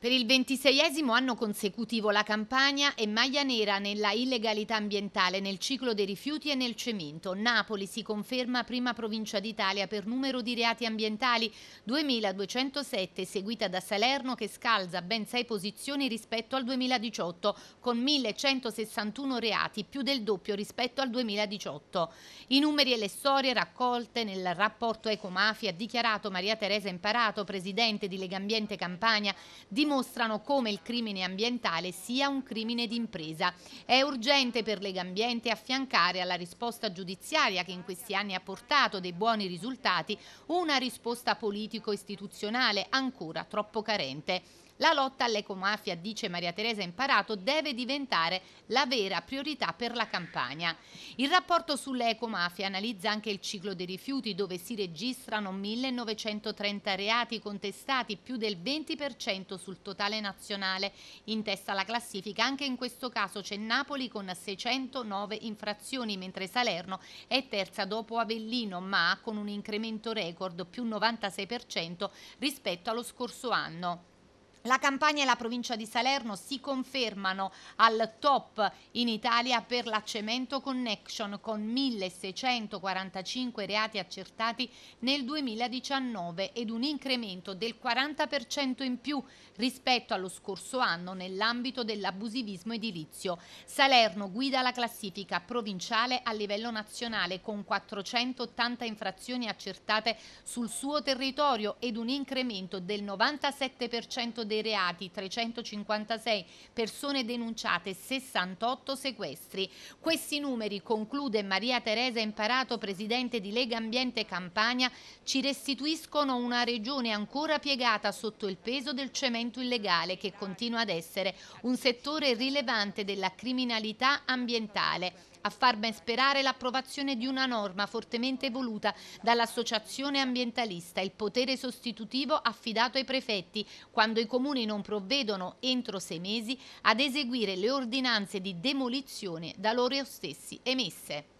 Per il ventiseiesimo anno consecutivo la Campania è maglia nera nella illegalità ambientale, nel ciclo dei rifiuti e nel cemento. Napoli si conferma prima provincia d'Italia per numero di reati ambientali 2207, seguita da Salerno che scalza ben sei posizioni rispetto al 2018 con 1161 reati, più del doppio rispetto al 2018. I numeri e le storie raccolte nel rapporto Ecomafia ha dichiarato Maria Teresa Imparato, presidente di Legambiente Campania, di dimostrano come il crimine ambientale sia un crimine d'impresa. È urgente per Legambiente affiancare alla risposta giudiziaria che in questi anni ha portato dei buoni risultati una risposta politico-istituzionale ancora troppo carente. La lotta all'ecomafia, dice Maria Teresa Imparato, deve diventare la vera priorità per la campagna. Il rapporto sull'ecomafia analizza anche il ciclo dei rifiuti, dove si registrano 1930 reati contestati, più del 20% sul totale nazionale in testa alla classifica. Anche in questo caso c'è Napoli con 609 infrazioni, mentre Salerno è terza dopo Avellino, ma con un incremento record più 96% rispetto allo scorso anno. La Campania e la provincia di Salerno si confermano al top in Italia per la Cemento Connection con 1645 reati accertati nel 2019 ed un incremento del 40% in più rispetto allo scorso anno nell'ambito dell'abusivismo edilizio. Salerno guida la classifica provinciale a livello nazionale con 480 infrazioni accertate sul suo territorio ed un incremento del 97% dei reati 356 persone denunciate, 68 sequestri. Questi numeri, conclude Maria Teresa Imparato, presidente di Lega Ambiente Campania, ci restituiscono una regione ancora piegata sotto il peso del cemento illegale che continua ad essere un settore rilevante della criminalità ambientale a far ben sperare l'approvazione di una norma fortemente voluta dall'associazione ambientalista, il potere sostitutivo affidato ai prefetti quando i comuni non provvedono entro sei mesi ad eseguire le ordinanze di demolizione da loro stessi emesse.